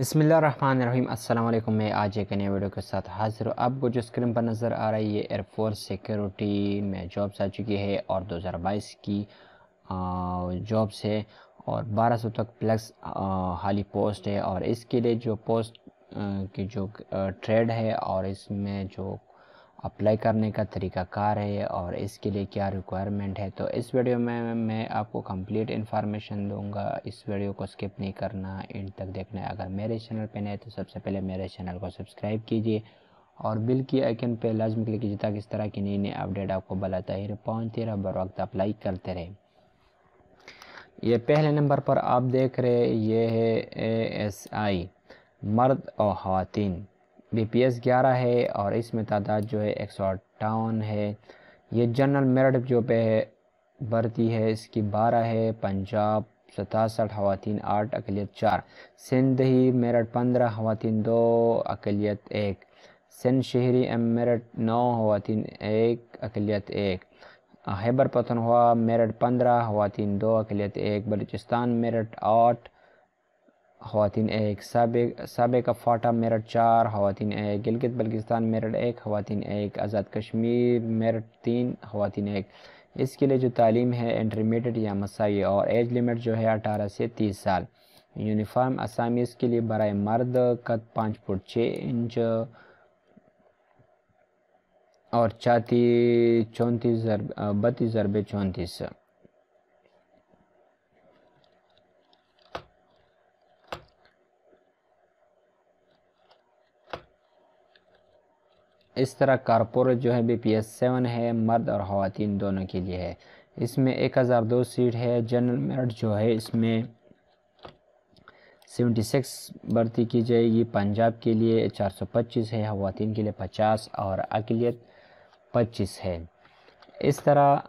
बसमीम अल्लाम मैं आज एक नए वीडियो के साथ हाजिर हूँ आपको जो स्क्रीन पर नज़र आ रही है एयरफोर्स सिक्योरिटी में जॉब्स आ चुकी है और 2022 की जॉब्स है और 1200 तक प्लस हाली पोस्ट है और इसके लिए जो पोस्ट की जो ट्रेड है और इसमें जो अप्लाई करने का तरीका कार है और इसके लिए क्या रिक्वायरमेंट है तो इस वीडियो में मैं आपको कंप्लीट इन्फॉर्मेशन दूंगा इस वीडियो को स्किप नहीं करना एंड तक देखना है अगर मेरे चैनल पर नए तो सबसे पहले मेरे चैनल को सब्सक्राइब कीजिए और बिल की आइकन पर लाजम क्लिक कीजिए ताकि इस तरह की नई नई अपडेट आपको बलाता ही पहुँचती रहे बर वक्त अप्लाई करते रहे ये पहले नंबर पर आप देख रहे ये है ए एस आई मर्द और ख़वान बी पी एस ग्यारह है और इसमें तादाद जो है एक सौ अट्ठावन है ये जनरल मेरिट जो पे है भर्ती है इसकी बारह है पंजाब सतासठ खातन आठ अकलीत चार सिंध ही मेरठ पंद्रह खातन दो अकलीत एक सिंध शहरी एम मेरठ नौ खातन एक अकलीत एक हैबर पतनवा मेरठ पंद्रह खातन दो अकलीत एक बलूचिस्तान मेरठ आठ खातिन एक सबक सबक फाटा मेरठ चार खातिन एक गिलगित बल्किस्तान मेरठ एक खातिन एक आज़ाद कश्मीर मेरठ तीन खातिन एक इसके लिए जो तालीम है इंटरमीडियट या मसाई और एज लिमिट जो है अठारह से तीस साल यूनिफार्म असामीज़ के लिए बर मर्द कद पाँच फुट छः इंच और छाती चौंतीस बत्तीस ज़रबे चौंतीस इस तरह कारपोरेट जो है बी पी सेवन है मर्द और ख़वान दोनों के लिए है इसमें एक हज़ार दो सीट है जनरल मेरिट जो है इसमें सेवेंटी सिक्स भर्ती की जाएगी पंजाब के लिए चार सौ पच्चीस है ख़वान के लिए पचास और अकलीत पच्चीस है इस तरह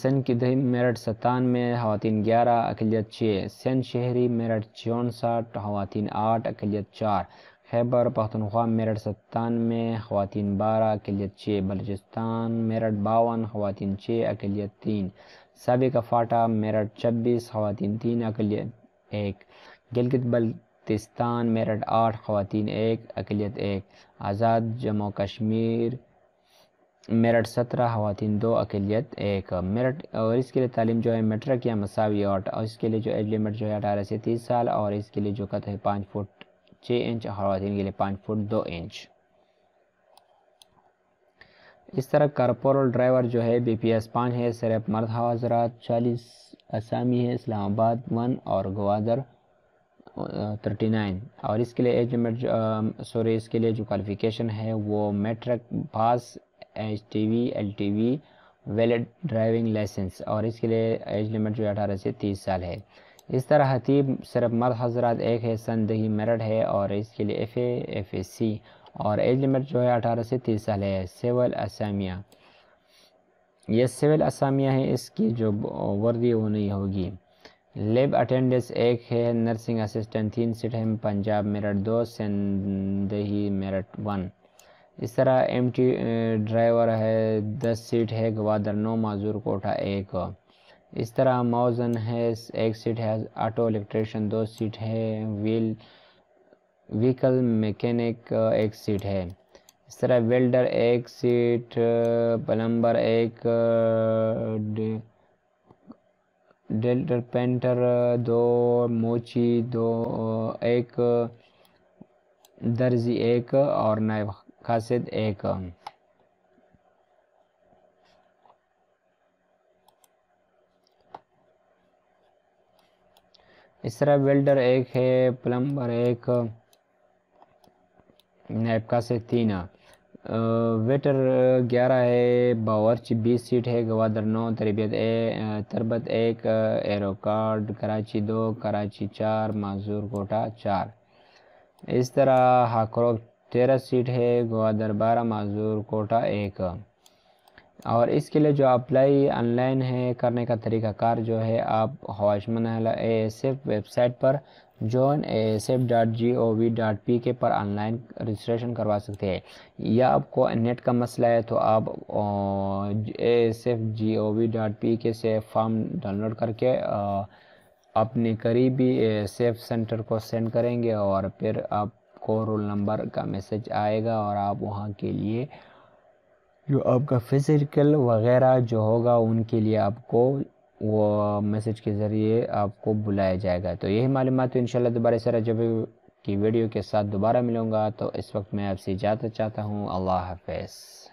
सन की दही मेरठ सतानवे खातन ग्यारह अकलीत छः सन शहरी मेरठ चौंसठ खातन आठ अकलीत चार खैबर पख्तनख्वा मेरठ सत्तानवे खुवान बारह अकेलीत छः बलोचिस्तान मेरठ बावन खुवान छः अकेलीत तीन सबक फाटा मेरठ छब्बीस खुवान तीन अकलीत एक गिलगित बल्तिस्तान मेरठ आठ खुवान एक अकेलीत एक आज़ाद जम्मू कश्मीर मेरठ सत्रह खुवान दो अकेलीत एक मेरठ और इसके लिए तालीम जो है मेट्रिक या मसावी और इसके लिए जो एज लिमिट जो है अठारह से तीस साल और इसके लिए जो कत है पाँच फुट छः इंच और खातन के लिए पाँच फुट दो इंच इस तरह कारपोरल ड्राइवर जो है बी पी एस पाँच है सिर्फ मर्द हजरात चालीस असामी है इस्लामाबाद वन और ग्वादर थर्टी नाइन और इसके लिए एज लिमिट सॉरी इसके लिए जो क्वालिफिकेशन है वो matric pass H T V L T V valid driving licence और इसके लिए एज लिमिट जो है अठारह से तीस साल है इस तरह हतीब सिर्फ मर्द हजरात एक है सन दही मेरठ है और इसके लिए एफ़ एफ ए सी और एज लिमिट जो है अठारह से तीस साल है सिविल असामिया ये सिविल असामिया है इसकी जो वर्दी वो नहीं होगी लेब अटेंडेंस एक है नर्सिंग असिस्टेंट तीन सीट है पंजाब मेरठ दो सिंदही मेरठ वन इस तरह एम टी ड्राइवर है दस सीट है गवादर नौ माजूर कोठा एक इस तरह मोजन है एक सीट है ऑटो इलेक्ट्रिशन दो सीट है व्हील व्हीकल मैकेनिक एक सीट है इस तरह वेल्डर एक सीट प्लम्बर एक डेल्टर पेंटर दो मोची दो एक दर्जी एक और नए खासिद एक इस तरह वेल्डर एक है प्लम्बर एक नैपका से तीन वेटर ग्यारह है बावर्च बीस सीट है गवादर नौ तरबियत ए तरबत एक एरोकार्ड कराची दो कराची चार माजूर कोटा चार इस तरह हाकरोक तेरह सीट है गवादर बारह माजूर कोटा एक और इसके लिए जो अप्लाई ऑनलाइन है करने का कार जो है आप हवाशमन ए एस एफ वेबसाइट पर join A S F dot G O V dot P K पर ऑनलाइन रजिस्ट्रेशन करवा सकते हैं या आपको नेट का मसला है तो आप A S F G O V dot P K से फॉर्म डाउनलोड करके अपने करीबी एफ सेंटर को सेंड करेंगे और फिर आपको रोल नंबर का मैसेज आएगा और आप वहाँ के लिए जो आपका फिज़िकल वगैरह जो होगा उनके लिए आपको वो मैसेज के ज़रिए आपको बुलाया जाएगा तो यही मालूम तो इन दोबारा सर जब की वीडियो के साथ दोबारा मिलूँगा तो इस वक्त मैं आपसे इजाज़त चाहता हूँ अल्लाह हाफ